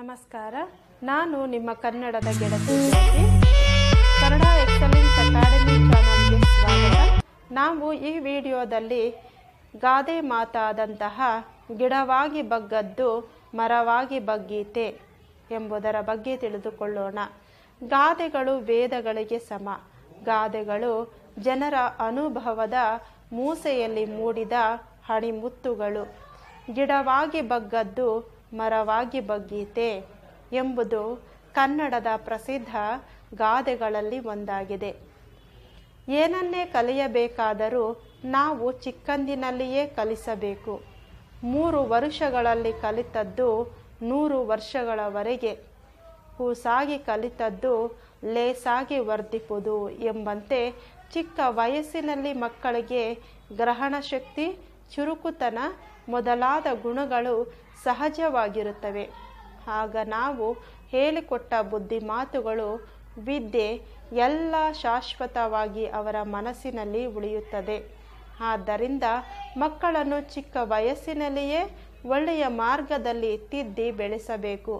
ನಮಸ್ಕಾರ ನಾನು ನಿಮ್ಮ ಕನ್ನಡದ ಗೆಳತಿ ಕನ್ನಡ ಎಕ್ಸಲೆನ್ಸ್ ಅಕಾಡೆಮಿ ಚಾನಲ್ಗೆ ಸ್ವಾಗತ ನಾವು ಈ ವಿಡಿಯೋದಲ್ಲಿ ಗಾದೆ ಮಾತಾದಂತಹ ಗಿಡವಾಗಿ ಬಗ್ಗದ್ದು ಮರವಾಗಿ ಬಗ್ಗೀತೆ ಎಂಬುದರ ಬಗ್ಗೆ ತಿಳಿದುಕೊಳ್ಳೋಣ ಗಾದೆಗಳು ವೇದಗಳಿಗೆ ಸಮ ಗಾದೆಗಳು ಜನರ ಅನುಭವದ ಮೂಸೆಯಲ್ಲಿ ಮೂಡಿದ ಹಣಿಮುತ್ತುಗಳು ಗಿಡವಾಗಿ ಬಗ್ಗದ್ದು ಮರವಾಗಿ ಬಗ್ಗೀತೆ ಎಂಬುದು ಕನ್ನಡದ ಪ್ರಸಿದ್ಧ ಗಾದೆಗಳಲ್ಲಿ ಒಂದಾಗಿದೆ ಏನನ್ನೇ ಕಲಿಯಬೇಕಾದರೂ ನಾವು ಚಿಕ್ಕಂದಿನಲ್ಲಿಯೇ ಕಲಿಸಬೇಕು ಮೂರು ವರುಷಗಳಲ್ಲಿ ಕಲಿತದ್ದು ನೂರು ವರ್ಷಗಳವರೆಗೆ ಕೂಸಾಗಿ ಕಲಿತದ್ದು ಲೇಸಾಗಿ ವರ್ಧಿಪುದು ಎಂಬಂತೆ ಚಿಕ್ಕ ವಯಸ್ಸಿನಲ್ಲಿ ಮಕ್ಕಳಿಗೆ ಗ್ರಹಣ ಶಕ್ತಿ ಚುರುಕುತನ ಮೊದಲಾದ ಗುಣಗಳು ಸಹಜವಾಗಿರುತ್ತವೆ ಆಗ ನಾವು ಹೇಳಿಕೊಟ್ಟ ಬುದ್ಧಿ ಮಾತುಗಳು ವಿದ್ಯೆ ಎಲ್ಲ ಶಾಶ್ವತವಾಗಿ ಅವರ ಮನಸ್ಸಿನಲ್ಲಿ ಉಳಿಯುತ್ತದೆ ಆದ್ದರಿಂದ ಮಕ್ಕಳನ್ನು ಚಿಕ್ಕ ವಯಸ್ಸಿನಲ್ಲಿಯೇ ಒಳ್ಳೆಯ ಮಾರ್ಗದಲ್ಲಿ ತಿದ್ದಿ ಬೆಳೆಸಬೇಕು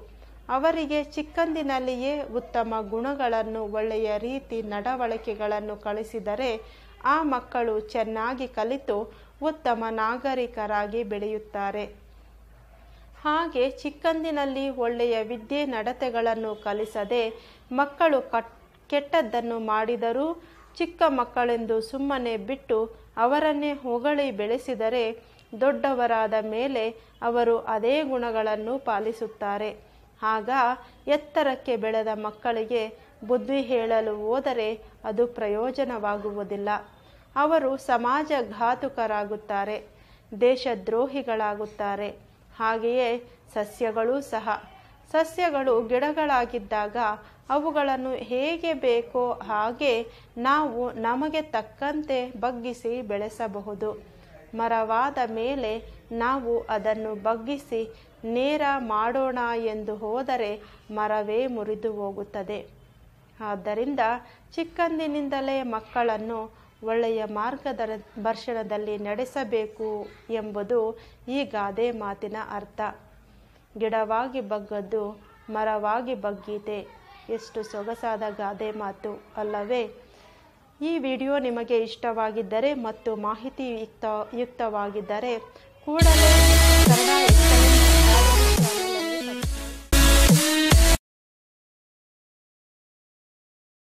ಅವರಿಗೆ ಚಿಕ್ಕಂದಿನಲ್ಲಿಯೇ ಉತ್ತಮ ಗುಣಗಳನ್ನು ಒಳ್ಳೆಯ ರೀತಿ ನಡವಳಿಕೆಗಳನ್ನು ಕಳಿಸಿದರೆ ಆ ಮಕ್ಕಳು ಚೆನ್ನಾಗಿ ಕಲಿತು ಉತ್ತಮ ನಾಗರಿಕರಾಗಿ ಬೆಳೆಯುತ್ತಾರೆ ಹಾಗೆ ಚಿಕ್ಕಂದಿನಲ್ಲಿ ಒಳ್ಳೆಯ ವಿದ್ಯೆ ನಡತೆಗಳನ್ನು ಕಲಿಸದೆ ಮಕ್ಕಳು ಕಟ್ ಕೆಟ್ಟದ್ದನ್ನು ಮಾಡಿದರೂ ಚಿಕ್ಕ ಮಕ್ಕಳೆಂದು ಸುಮ್ಮನೆ ಬಿಟ್ಟು ಅವರನ್ನೇ ಹೊಗಳಿ ಬೆಳೆಸಿದರೆ ದೊಡ್ಡವರಾದ ಮೇಲೆ ಅವರು ಅದೇ ಗುಣಗಳನ್ನು ಪಾಲಿಸುತ್ತಾರೆ ಆಗ ಎತ್ತರಕ್ಕೆ ಬೆಳೆದ ಮಕ್ಕಳಿಗೆ ಬುದ್ಧಿ ಹೇಳಲು ಹೋದರೆ ಅದು ಪ್ರಯೋಜನವಾಗುವುದಿಲ್ಲ ಅವರು ಸಮಾಜ ಘಾತುಕರಾಗುತ್ತಾರೆ ದೇಶದ್ರೋಹಿಗಳಾಗುತ್ತಾರೆ ಹಾಗೆಯೇ ಸಸ್ಯಗಳೂ ಸಹ ಸಸ್ಯಗಳು ಗಿಡಗಳಾಗಿದ್ದಾಗ ಅವುಗಳನ್ನು ಹೇಗೆ ಬೇಕೋ ಹಾಗೆ ನಾವು ನಮಗೆ ತಕ್ಕಂತೆ ಬಗ್ಗಿಸಿ ಬೆಳೆಸಬಹುದು ಮರವಾದ ಮೇಲೆ ನಾವು ಅದನ್ನು ಬಗ್ಗಿಸಿ ನೇರ ಮಾಡೋಣ ಎಂದು ಹೋದರೆ ಮರವೇ ಮುರಿದು ಹೋಗುತ್ತದೆ ಆದ್ದರಿಂದ ಚಿಕ್ಕಂದಿನಿಂದಲೇ ಮಕ್ಕಳನ್ನು ಒಳ್ಳೆಯ ಮಾರ್ಗದರ್ಶನದಲ್ಲಿ ದರ್ಶನದಲ್ಲಿ ನಡೆಸಬೇಕು ಎಂಬುದು ಈ ಗಾದೆ ಮಾತಿನ ಅರ್ಥ ಗಿಡವಾಗಿ ಬಗ್ಗದ್ದು ಮರವಾಗಿ ಬಗ್ಗೀತೆ ಎಷ್ಟು ಸೊಗಸಾದ ಗಾದೆ ಮಾತು ಅಲ್ಲವೇ ಈ ವಿಡಿಯೋ ನಿಮಗೆ ಇಷ್ಟವಾಗಿದ್ದರೆ ಮತ್ತು ಮಾಹಿತಿ ಯುಕ್ತ ಯುಕ್ತವಾಗಿದ್ದರೆ ಕೂಡಲೇ